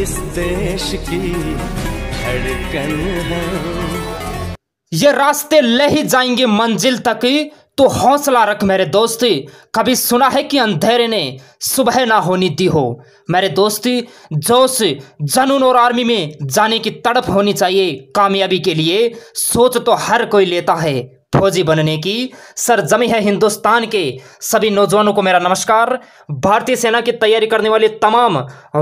इस देश की धड़कन है ये रास्ते ले ही जाएंगे मंजिल तक तो हौसला रख मेरे दोस्ती कभी सुना है कि अंधेरे ने सुबह ना होनी दी हो मेरे दोस्ती जोश जनून और आर्मी में जाने की तड़प होनी चाहिए कामयाबी के लिए सोच तो हर कोई लेता है फौजी बनने की सरजमी है हिंदुस्तान के सभी नौजवानों को मेरा नमस्कार भारतीय सेना की तैयारी करने वाले तमाम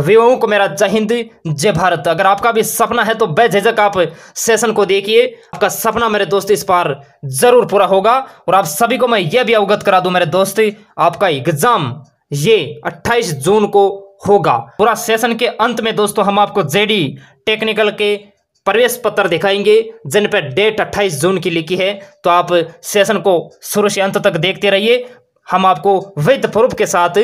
विवाहों को मेरा जय हिंद जय भारत अगर आपका भी सपना है तो बेझिझक आप सेशन को देखिए आपका सपना मेरे दोस्त इस बार जरूर पूरा होगा और आप सभी को मैं यह भी अवगत करा दूं मेरे दोस्त आपका एग्जाम ये अट्ठाईस जून को होगा पूरा सेशन के अंत में दोस्तों हम आपको जेडी टेक्निकल के प्रवेश पत्र दिखाएंगे जिन पर डेट 28 जून की लिखी है तो आप सेशन को शुरू से अंत तक देखते रहिए हम आपको विद प्रूफ के साथ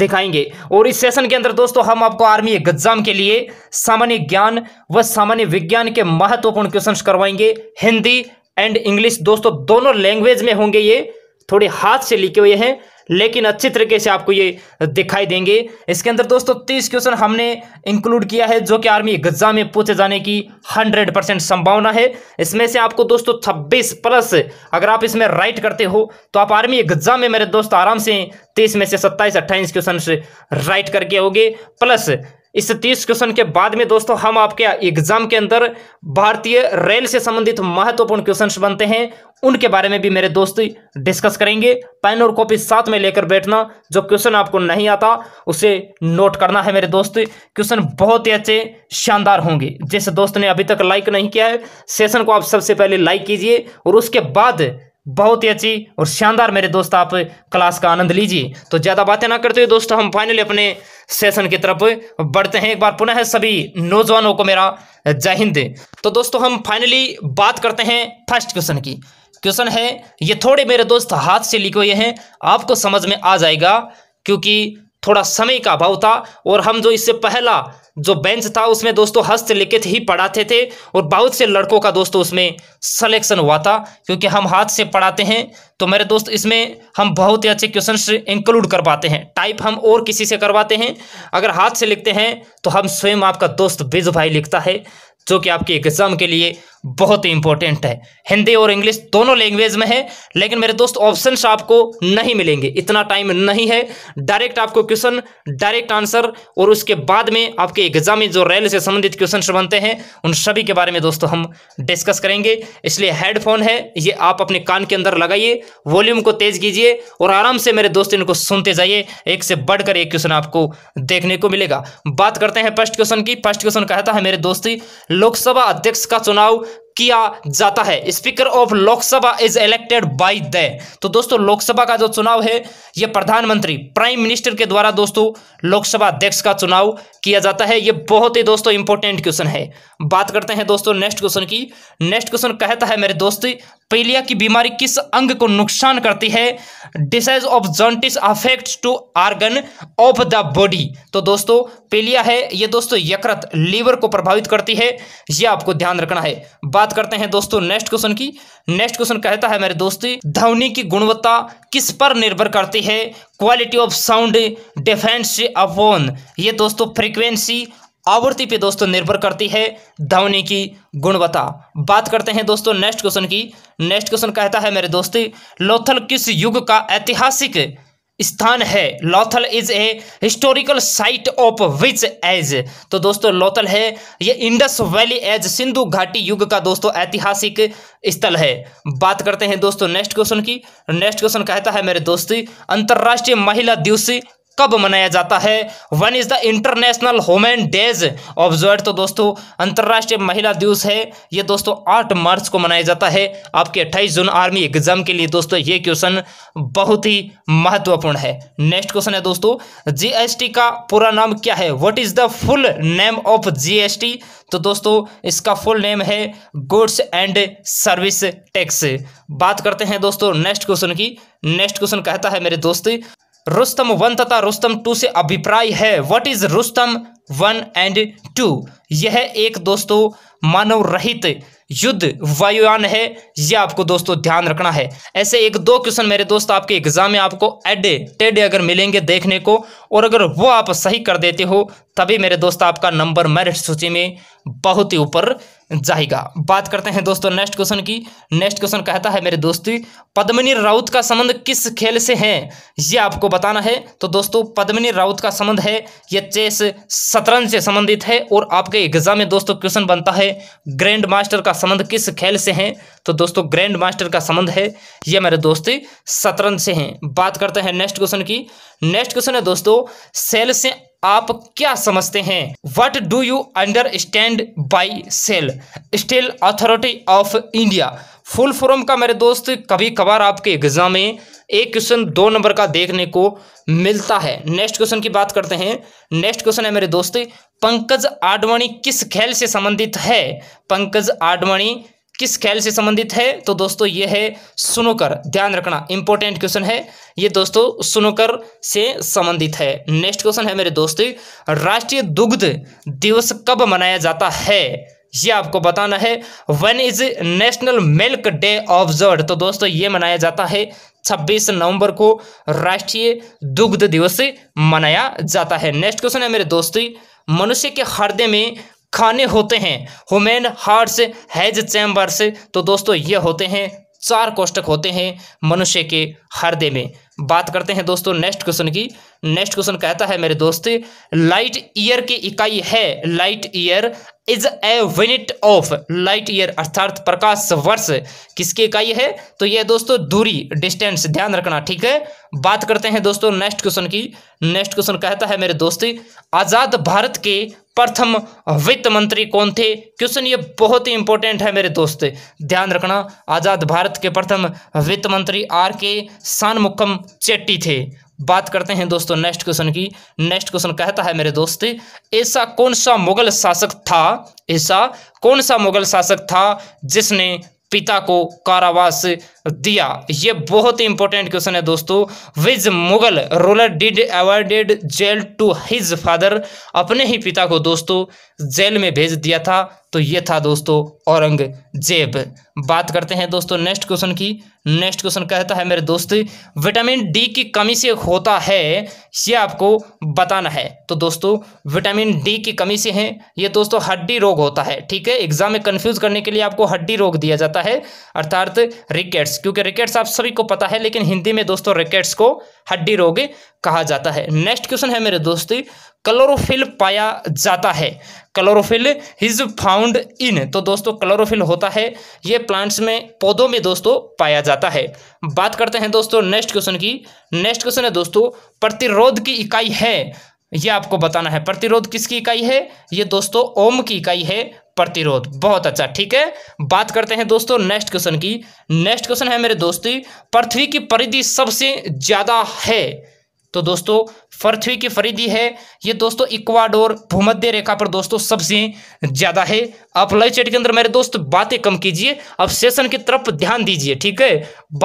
दिखाएंगे और इस सेशन के अंदर दोस्तों हम आपको आर्मी एग्जाम के लिए सामान्य ज्ञान व सामान्य विज्ञान के महत्वपूर्ण क्वेश्चन करवाएंगे हिंदी एंड इंग्लिश दोस्तों दोनों लैंग्वेज में होंगे ये थोड़े हाथ से लिखे हुए हैं लेकिन अच्छे तरीके से आपको ये दिखाई देंगे इसके अंदर दोस्तों तीस क्वेश्चन हमने इंक्लूड किया है जो कि आर्मी गजा में पूछे जाने की हंड्रेड परसेंट संभावना है इसमें से आपको दोस्तों छब्बीस प्लस अगर आप इसमें राइट करते हो तो आप आर्मी गजा में मेरे दोस्त आराम से तीस में से सत्ताईस अट्ठाईस क्वेश्चन राइट करके होगे प्लस इस तीस क्वेश्चन के बाद में दोस्तों हम आपके एग्जाम के अंदर भारतीय रेल से संबंधित महत्वपूर्ण क्वेश्चंस बनते हैं उनके बारे में भी मेरे दोस्त डिस्कस करेंगे पेन और कॉपी साथ में लेकर बैठना जो क्वेश्चन आपको नहीं आता उसे नोट करना है मेरे दोस्त क्वेश्चन बहुत ही अच्छे शानदार होंगे जिस दोस्त ने अभी तक लाइक नहीं किया है सेशन को आप सबसे पहले लाइक कीजिए और उसके बाद बहुत ही अच्छी और शानदार मेरे दोस्त आप क्लास का आनंद लीजिए तो ज़्यादा बातें ना करते हुए दोस्त हम फाइनली अपने सेशन की तरफ बढ़ते हैं एक बार पुनः सभी नौजवानों को मेरा जय हिंद तो दोस्तों हम फाइनली बात करते हैं फर्स्ट क्वेश्चन की क्वेश्चन है ये थोड़े मेरे दोस्त हाथ से लिखे हुए हैं आपको समझ में आ जाएगा क्योंकि थोड़ा समय का अभाव था और हम जो इससे पहला जो बेंच था उसमें दोस्तों हस्तलिखित ही पढ़ाते थे और बहुत से लड़कों का दोस्तों उसमें सलेक्शन हुआ था क्योंकि हम हाथ से पढ़ाते हैं तो मेरे दोस्त इसमें हम बहुत ही अच्छे क्वेश्चन इंक्लूड कर पाते हैं टाइप हम और किसी से करवाते हैं अगर हाथ से लिखते हैं तो हम स्वयं आपका दोस्त बिज भाई लिखता है जो कि आपके एग्ज़ाम के लिए बहुत ही इंपॉर्टेंट है हिंदी और इंग्लिश दोनों लैंग्वेज में है लेकिन मेरे दोस्त ऑप्शन आपको नहीं मिलेंगे इतना टाइम नहीं है डायरेक्ट आपको क्वेश्चन डायरेक्ट आंसर और उसके बाद में आपके एग्जाम में जो रेल से संबंधित क्वेश्चन बनते हैं उन सभी के बारे में दोस्तों हम डिस्कस करेंगे इसलिए हेडफोन है ये आप अपने कान के अंदर लगाइए वॉल्यूम को तेज कीजिए और आराम से मेरे दोस्त इनको सुनते जाइए एक से बढ़कर एक क्वेश्चन आपको देखने को मिलेगा बात करते हैं फर्स्ट क्वेश्चन की फर्स्ट क्वेश्चन कहता है मेरे दोस्ती लोकसभा अध्यक्ष का चुनाव किया जाता है speaker of Lok Sabha is elected by the तो दोस्तों लोकसभा का जो चुनाव है यह प्रधानमंत्री प्राइम मिनिस्टर के द्वारा दोस्तों लोकसभा अध्यक्ष का चुनाव किया जाता है ये बहुत ही दोस्तों इंपॉर्टेंट क्वेश्चन है बात करते हैं दोस्तों नेक्स्ट क्वेश्चन की नेक्स्ट क्वेश्चन कहता है मेरे दोस्त पीलिया की बीमारी किस अंग को नुकसान करती है diseases of jaundice affect to organ of the body तो दोस्तों पीलिया है ये दोस्तों यकृत लीवर को प्रभावित करती है ये आपको ध्यान रखना है बात करते हैं दोस्तों नेक्स्ट क्वेश्चन की नेक्स्ट क्वेश्चन कहता है मेरे दोस्त ध्वनि की गुणवत्ता किस पर निर्भर करती है quality of sound depends upon ये दोस्तों फ्रीक्वेंसी आवृत्ति पे दोस्तों निर्भर करती है ध्वनि की गुणवत्ता बात करते हैं दोस्तों नेक्स्ट क्वेश्चन की नेक्स्ट क्वेश्चन कहता है मेरे दोस्ती लोथल किस युग का ऐतिहासिक स्थान है Lothal is a historical site of which age तो दोस्तों लोथल है ये इंडस वैली एज सिंधु घाटी युग का दोस्तों ऐतिहासिक स्थल है बात करते हैं दोस्तों नेक्स्ट क्वेश्चन की नेक्स्ट क्वेश्चन कहता है मेरे दोस्ती अंतर्राष्ट्रीय महिला दिवस कब मनाया जाता है when is the international women days observe तो दोस्तों अंतर्राष्ट्रीय महिला दिवस है ये दोस्तों आठ मार्च को मनाया जाता है आपके अट्ठाईस जून आर्मी एग्जाम के लिए दोस्तों ये क्वेश्चन बहुत ही महत्वपूर्ण है नेक्स्ट क्वेश्चन है दोस्तों जीएसटी का पूरा नाम क्या है what is the full name of G तो दोस्तों इसका फुल नेम है गुड्स एंड सर्विस टैक्स बात करते हैं दोस्तों नेक्स्ट क्वेश्चन की नेक्स्ट क्वेश्चन कहता है मेरे दोस्त रुस्तम वन तथा रुस्तम टू से अभिप्राय है what is Rustom one and two यह एक दोस्तों मानव रहित युद्ध वायुयान है ये आपको दोस्तों ध्यान रखना है ऐसे एक दो क्वेश्चन मेरे दोस्त आपके एग्जाम में आपको एडे टेडे अगर मिलेंगे देखने को और अगर वो आप सही कर देते हो तभी मेरे दोस्त आपका नंबर मेरिट सूची में बहुत ही ऊपर जाएगा बात करते हैं दोस्तों नेक्स्ट क्वेश्चन की नेक्स्ट क्वेश्चन कहता है मेरे दोस्ती पद्मनी राउत का संबंध किस खेल से है ये आपको बताना है तो दोस्तों पद्मनी राउत का संबंध है यह चेस शतरंज से संबंधित है और आपके एग्जाम में दोस्तों क्वेश्चन बनता है ग्रैंड मास्टर का संबंध किस खेल से है तो दोस्तों ग्रैंड मास्टर का संबंध है ये मेरे दोस्त शतरंज से हैं बात करते हैं नेक्स्ट क्वेश्चन की नेक्स्ट क्वेश्चन है दोस्तों सेल से आप क्या समझते हैं what do you understand by SAIL steel authority of India full form का मेरे दोस्त कभी कभार आपके एग्जाम में एक क्वेश्चन दो नंबर का देखने को मिलता है नेक्स्ट क्वेश्चन की बात करते हैं नेक्स्ट क्वेश्चन है मेरे दोस्त पंकज आडवाणी किस खेल से संबंधित है पंकज आडवाणी किस खेल से संबंधित है तो दोस्तों ये है सुनोकर ध्यान रखना इंपॉर्टेंट क्वेश्चन है ये दोस्तों सुनोकर से संबंधित है नेक्स्ट क्वेश्चन है मेरे दोस्त राष्ट्रीय दुग्ध दिवस कब मनाया जाता है ये आपको बताना है when is national milk day observe तो दोस्तों ये मनाया जाता है 26 नवंबर को राष्ट्रीय दुग्ध दिवस मनाया जाता है नेक्स्ट क्वेश्चन है मेरे दोस्ती मनुष्य के हृदय में खाने होते हैं हुमेन हार्ट्स हैज चैम्बर्स तो दोस्तों ये होते हैं चार कोष्टक होते हैं मनुष्य के हृदय में बात करते हैं दोस्तों नेक्स्ट क्वेश्चन की नेक्स्ट क्वेश्चन कहता है मेरे दोस्त लाइट ईयर की इकाई है light year is a unit of light year अर्थात प्रकाश वर्ष किसकी इकाई है तो यह दोस्तों दूरी डिस्टेंस ध्यान रखना ठीक है बात करते हैं दोस्तों नेक्स्ट क्वेश्चन की नेक्स्ट क्वेश्चन कहता है मेरे दोस्त आजाद भारत के प्रथम वित्त मंत्री कौन थे क्वेश्चन ये बहुत ही इंपॉर्टेंट है मेरे दोस्त ध्यान रखना आजाद भारत के प्रथम वित्त मंत्री आर के सानमुखम चेट्टी थे बात करते हैं दोस्तों नेक्स्ट क्वेश्चन की नेक्स्ट क्वेश्चन कहता है मेरे दोस्त ऐसा कौन सा मुगल शासक था ऐसा कौन सा मुगल शासक था जिसने पिता को कारावास दिया ये बहुत ही इंपॉर्टेंट क्वेश्चन है दोस्तों which Mughal ruler did awarded jail to his father अपने ही पिता को दोस्तों जेल में भेज दिया था तो ये था दोस्तों औरंगजेब बात करते हैं दोस्तों नेक्स्ट क्वेश्चन की नेक्स्ट क्वेश्चन कहता है मेरे दोस्त विटामिन डी की कमी से होता है ये आपको बताना है तो दोस्तों विटामिन डी की कमी से है ये दोस्तों हड्डी रोग होता है ठीक है एग्जाम में कंफ्यूज करने के लिए आपको हड्डी रोग दिया जाता है अर्थात रिकेट्स क्योंकि रिकेट्स आप सभी को पता है लेकिन हिंदी में दोस्तों रिकेट्स को हड्डी रोग कहा जाता है नेक्स्ट क्वेश्चन है मेरे दोस्त क्लोरोफिल पाया जाता है क्लोरोफिल इज फाउंड इन तो दोस्तों क्लोरोफिल होता है ये प्लांट्स में पौधों में दोस्तों पाया जाता है बात करते हैं दोस्तों नेक्स्ट क्वेश्चन की नेक्स्ट क्वेश्चन है दोस्तों प्रतिरोध की इकाई है ये आपको बताना है प्रतिरोध किसकी इकाई है ये दोस्तों ओम की इकाई है प्रतिरोध बहुत अच्छा ठीक है बात करते हैं दोस्तों नेक्स्ट क्वेश्चन की नेक्स्ट क्वेश्चन है मेरे दोस्ती पृथ्वी की परिधि सबसे ज्यादा है तो दोस्तों पृथ्वी की फरीदी है ये दोस्तों इक्वाडोर भूमध्य रेखा पर दोस्तों सबसे ज़्यादा है आप लाइव चैट के अंदर मेरे दोस्त बातें कम कीजिए अब सेशन की तरफ ध्यान दीजिए ठीक है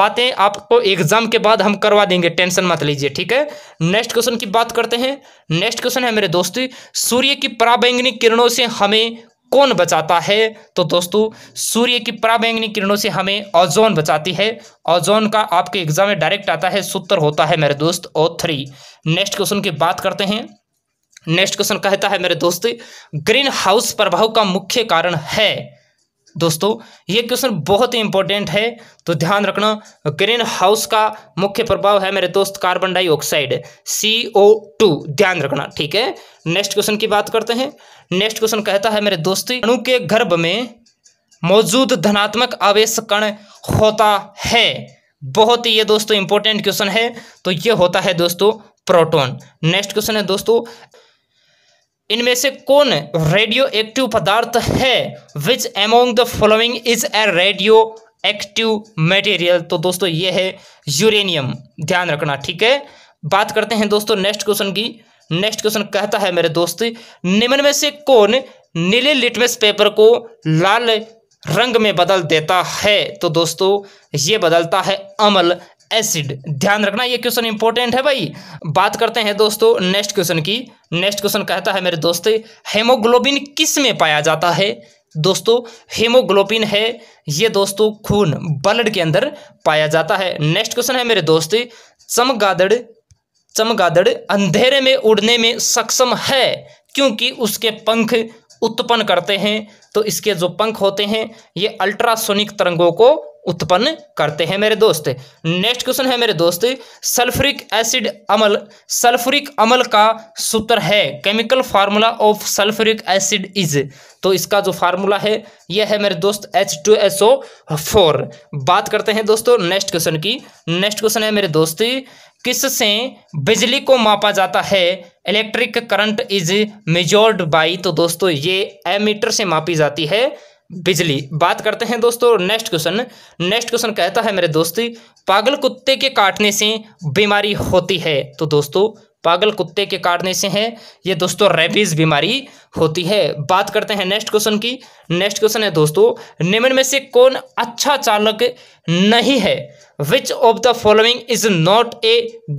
बातें आपको एग्जाम के बाद हम करवा देंगे टेंशन मत लीजिए ठीक है नेक्स्ट क्वेश्चन की बात करते हैं नेक्स्ट क्वेश्चन है मेरे दोस्त सूर्य की पराबैंगनी किरणों से हमें कौन बचाता है तो दोस्तों सूर्य की प्राबैंगनी किरणों से हमें ओजोन बचाती है ओजोन का आपके एग्जाम में डायरेक्ट आता है सूत्र होता है मेरे दोस्त ओ थ्री नेक्स्ट क्वेश्चन की बात करते हैं नेक्स्ट क्वेश्चन कहता है मेरे दोस्त ग्रीन हाउस प्रभाव का मुख्य कारण है दोस्तों ये क्वेश्चन बहुत ही इंपॉर्टेंट है तो ध्यान रखना ग्रीन हाउस का मुख्य प्रभाव है मेरे दोस्त carbon dioxide C O two ध्यान रखना ठीक है नेक्स्ट क्वेश्चन की बात करते हैं नेक्स्ट क्वेश्चन कहता है मेरे दोस्त अणु के गर्भ में मौजूद धनात्मक आवेश कण होता है बहुत ही ये दोस्तों इंपॉर्टेंट क्वेश्चन है तो ये होता है दोस्तों प्रोटोन नेक्स्ट क्वेश्चन है दोस्तों इनमें से कौन रेडियो एक्टिव पदार्थ है which among the following is a radio active material तो दोस्तों ये है यूरेनियम ध्यान रखना ठीक है बात करते हैं दोस्तों नेक्स्ट क्वेश्चन की नेक्स्ट क्वेश्चन कहता है मेरे दोस्त निम्न में से कौन नीले लिटमस पेपर को लाल रंग में बदल देता है तो दोस्तों ये बदलता है अमल एसिड ध्यान रखना ये क्वेश्चन इंपॉर्टेंट है भाई बात करते हैं दोस्तों नेक्स्ट क्वेश्चन की नेक्स्ट क्वेश्चन कहता है मेरे दोस्त हेमोग्लोबिन किस में पाया जाता है दोस्तों हेमोग्लोबिन है ये दोस्तों खून ब्लड के अंदर पाया जाता है नेक्स्ट क्वेश्चन है मेरे दोस्त चमगादड़ चमगादड़ अंधेरे में उड़ने में सक्षम है क्योंकि उसके पंख उत्पन्न करते हैं तो इसके जो पंख होते हैं ये अल्ट्रासोनिक तरंगों को उत्पन्न करते हैं मेरे दोस्त नेक्स्ट क्वेश्चन है मेरे दोस्त सल्फ्रिक एसिड अमल सल्फ्रिक अमल का सूत्र है chemical formula of sulphuric acid is तो इसका जो फार्मूला है यह है मेरे दोस्त H two S O four बात करते हैं दोस्तों नेक्स्ट क्वेश्चन की नेक्स्ट क्वेश्चन है मेरे दोस्त किससे बिजली को मापा जाता है electric current is measured by तो दोस्तों ये एमीटर से मापी जाती है बिजली बात करते हैं दोस्तों नेक्स्ट क्वेश्चन नेक्स्ट क्वेश्चन कहता है मेरे दोस्त पागल कुत्ते के काटने से बीमारी होती है तो दोस्तों पागल कुत्ते के काटने से है ये दोस्तों रेबीज बीमारी होती है बात करते हैं नेक्स्ट क्वेश्चन की नेक्स्ट क्वेश्चन है दोस्तों निम्न में से कौन अच्छा चालक नहीं है which of the following is not a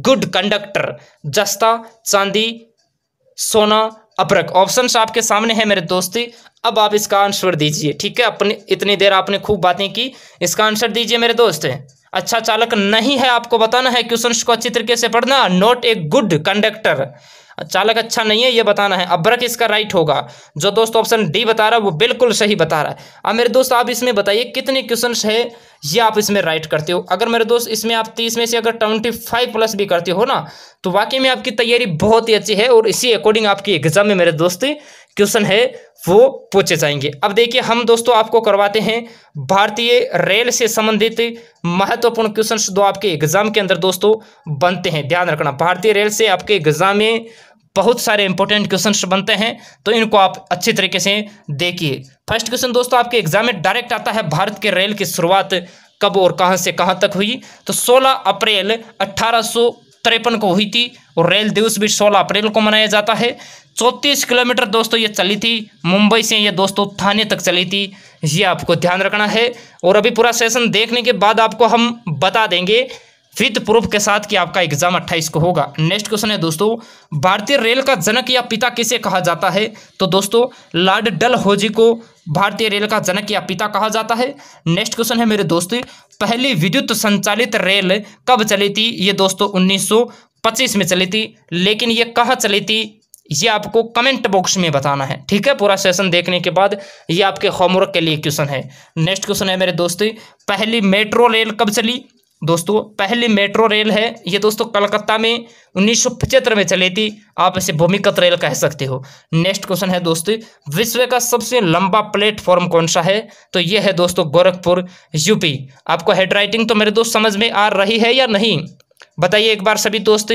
good conductor जस्ता चांदी सोना अपरक ऑप्शन आपके सामने है मेरे दोस्ती अब आप इसका आंसर दीजिए ठीक है अपने इतनी देर आपने खूब बातें की इसका आंसर दीजिए मेरे दोस्त अच्छा चालक नहीं है आपको बताना है क्वेश्चन को अच्छी तरीके से पढ़ना नॉट ए गुड कंडक्टर चालक अच्छा नहीं है ये बताना है अब्रक इसका राइट होगा जो दोस्त ऑप्शन डी बता रहा है वो बिल्कुल सही बता रहा है अब मेरे दोस्त आप इसमें बताइए कितने क्वेश्चन है ये आप इसमें राइट करते हो अगर मेरे दोस्त इसमें आप तीस में से अगर ट्वेंटी फाइव प्लस भी करते हो ना तो वाकई में आपकी तैयारी बहुत ही अच्छी है और इसी अकॉर्डिंग आपकी एग्जाम में मेरे दोस्त क्वेश्चन है वो पूछे जाएंगे अब देखिए हम दोस्तों आपको करवाते हैं भारतीय रेल से संबंधित महत्वपूर्ण क्वेश्चन जो आपके एग्जाम के अंदर दोस्तों बनते हैं ध्यान रखना भारतीय रेल से आपके एग्जाम में बहुत सारे इंपॉर्टेंट क्वेश्चन बनते हैं तो इनको आप अच्छे तरीके से देखिए फर्स्ट क्वेश्चन दोस्तों आपके एग्जाम में डायरेक्ट आता है भारत के रेल की शुरुआत कब और कहां से कहां तक हुई तो 16 अप्रैल अट्ठारह को हुई थी और रेल दिवस भी 16 अप्रैल को मनाया जाता है चौंतीस किलोमीटर दोस्तों ये चली थी मुंबई से ये दोस्तों थाने तक चली थी ये आपको ध्यान रखना है और अभी पूरा सेशन देखने के बाद आपको हम बता देंगे फिफ्थ प्रूफ के साथ कि आपका एग्जाम 28 को होगा नेक्स्ट क्वेश्चन है दोस्तों भारतीय रेल का जनक या पिता किसे कहा जाता है तो दोस्तों लॉर्ड डल होजी को भारतीय रेल का जनक या पिता कहा जाता है नेक्स्ट क्वेश्चन है मेरे दोस्त पहली विद्युत संचालित रेल कब चली थी ये दोस्तों उन्नीस में चली थी लेकिन ये कहाँ चली थी ये आपको कमेंट बॉक्स में बताना है ठीक है पूरा सेशन देखने के बाद ये आपके होमवर्क के लिए क्वेश्चन है नेक्स्ट क्वेश्चन है मेरे दोस्त पहली मेट्रो रेल कब चली दोस्तों पहली मेट्रो रेल है ये दोस्तों कलकत्ता में उन्नीस में चली थी आप इसे भूमिगत रेल कह सकते हो नेक्स्ट क्वेश्चन है दोस्तों विश्व का सबसे लंबा प्लेटफॉर्म कौन सा है तो ये है दोस्तों गोरखपुर यूपी आपको हेड राइटिंग तो मेरे दोस्त समझ में आ रही है या नहीं बताइए एक बार सभी दोस्त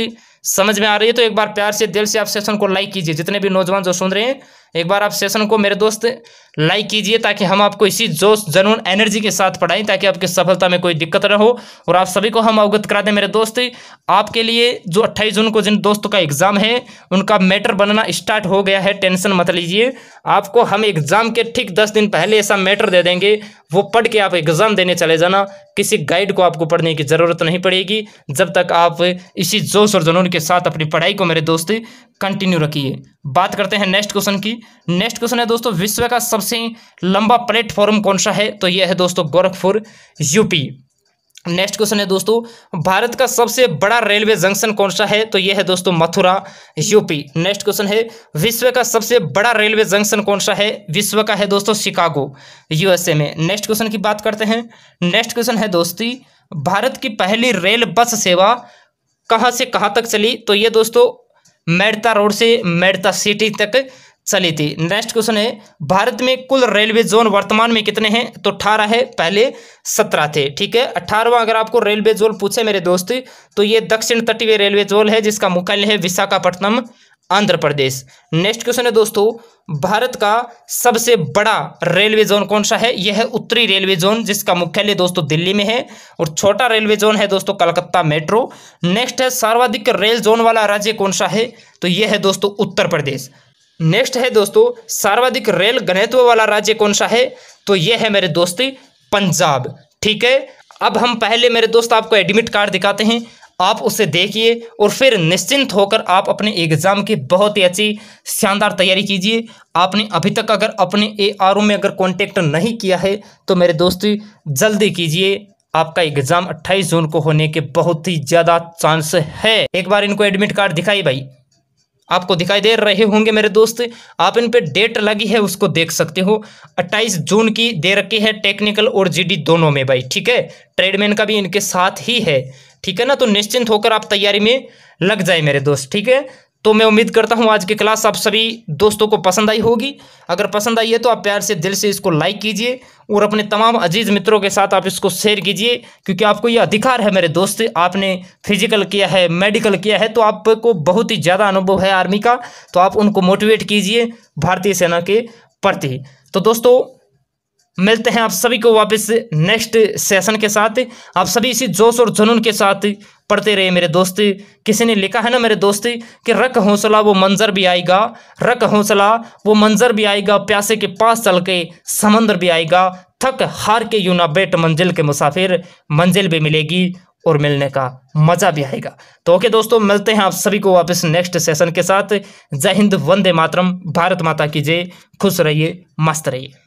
समझ में आ रही है तो एक बार प्यार से दिल से आप सेशन को लाइक कीजिए जितने भी नौजवान जो सुन रहे हैं एक बार आप सेशन को मेरे दोस्त लाइक कीजिए ताकि हम आपको इसी जोश जनून एनर्जी के साथ पढ़ाएं ताकि आपके सफलता में कोई दिक्कत ना हो और आप सभी को हम अवगत करा दें मेरे दोस्त आपके लिए जो 28 जून को जिन दोस्तों का एग्ज़ाम है उनका मैटर बनना स्टार्ट हो गया है टेंशन मत लीजिए आपको हम एग्ज़ाम के ठीक दस दिन पहले ऐसा मैटर दे देंगे वो पढ़ के आप एग्ज़ाम देने चले जाना किसी गाइड को आपको पढ़ने की ज़रूरत नहीं पड़ेगी जब तक आप इसी जोश और जनून के साथ अपनी पढ़ाई को मेरे दोस्त कंटिन्यू रखिए बात करते हैं नेक्स्ट क्वेश्चन की नेक्स्ट क्वेश्चन है दोस्तों विश्व का सब सबसे लंबा प्लेटफॉर्म कौन सा है तो यह है दोस्तों गोरखपुर यूपी नेक्स्ट क्वेश्चन है दोस्तों भारत का सबसे बड़ा रेलवे जंक्शन कौन सा है तो यह है दोस्तों मथुरा यूपी नेक्स्ट क्वेश्चन है विश्व का सबसे बड़ा रेलवे जंक्शन कौन सा है विश्व का है दोस्तों शिकागो यूएसए में नेक्स्ट क्वेश्चन की बात करते हैं नेक्स्ट क्वेश्चन है दोस्ती भारत की पहली रेल बस सेवा कहाँ से कहाँ तक चली तो ये दोस्तों मेड़ता रोड से मेड़ता सिटी तक चली थी नेक्स्ट क्वेश्चन है भारत में कुल रेलवे जोन वर्तमान में कितने हैं तो अठारह है पहले सत्रह थे ठीक है अठारहवा अगर आपको रेलवे जोन पूछे मेरे दोस्त तो ये दक्षिण तटीय रेलवे जोन है जिसका मुख्यालय है विशाखापट्टनम आंध्र प्रदेश नेक्स्ट क्वेश्चन है दोस्तों भारत का सबसे बड़ा रेलवे जोन कौन सा है यह है उत्तरी रेलवे जोन जिसका मुख्यालय दोस्तों दिल्ली में है और छोटा रेलवे जोन है दोस्तों कलकत्ता मेट्रो नेक्स्ट है सर्वाधिक रेल जोन वाला राज्य कौन सा है तो यह है दोस्तों उत्तर प्रदेश नेक्स्ट है दोस्तों सर्वाधिक रेल घनत्व वाला राज्य कौन सा है तो ये है मेरे दोस्ती पंजाब ठीक है अब हम पहले मेरे दोस्त आपको एडमिट कार्ड दिखाते हैं आप उसे देखिए और फिर निश्चिंत होकर आप अपने एग्ज़ाम की बहुत ही अच्छी शानदार तैयारी कीजिए आपने अभी तक अगर अपने ए आर ओ में अगर कॉन्टेक्ट नहीं किया है तो मेरे दोस्त जल्दी कीजिए आपका एग्ज़ाम 28 जून को होने के बहुत ही ज़्यादा चांस है एक बार इनको एडमिट कार्ड दिखाई भाई आपको दिखाई दे रहे होंगे मेरे दोस्त आप इन पे डेट लगी है उसको देख सकते हो 28 जून की दे रखी है टेक्निकल और जीडी दोनों में भाई ठीक है ट्रेडमैन का भी इनके साथ ही है ठीक है ना तो निश्चिंत होकर आप तैयारी में लग जाए मेरे दोस्त ठीक है तो मैं उम्मीद करता हूँ आज की क्लास आप सभी दोस्तों को पसंद आई होगी अगर पसंद आई है तो आप प्यार से दिल से इसको लाइक कीजिए और अपने तमाम अजीज़ मित्रों के साथ आप इसको शेयर कीजिए क्योंकि आपको ये अधिकार है मेरे दोस्त आपने फिजिकल किया है मेडिकल किया है तो आपको बहुत ही ज़्यादा अनुभव है आर्मी का तो आप उनको मोटिवेट कीजिए भारतीय सेना के प्रति तो दोस्तों मिलते हैं आप सभी को वापस नेक्स्ट सेशन के साथ आप सभी इसी जोश और जुनून के साथ पढ़ते रहे मेरे दोस्त किसी ने लिखा है ना मेरे दोस्त कि रख हौसला वो मंज़र भी आएगा रख हौसला वो मंज़र भी आएगा प्यासे के पास चल के समंदर भी आएगा थक हार के यूना बेट मंजिल के मुसाफिर मंजिल भी मिलेगी और मिलने का मज़ा भी आएगा तो ओके दोस्तों मिलते हैं आप सभी को वापस नेक्स्ट सेशन के साथ जय हिंद वंदे मातरम भारत माता की जय खुश रहिए मस्त रहिए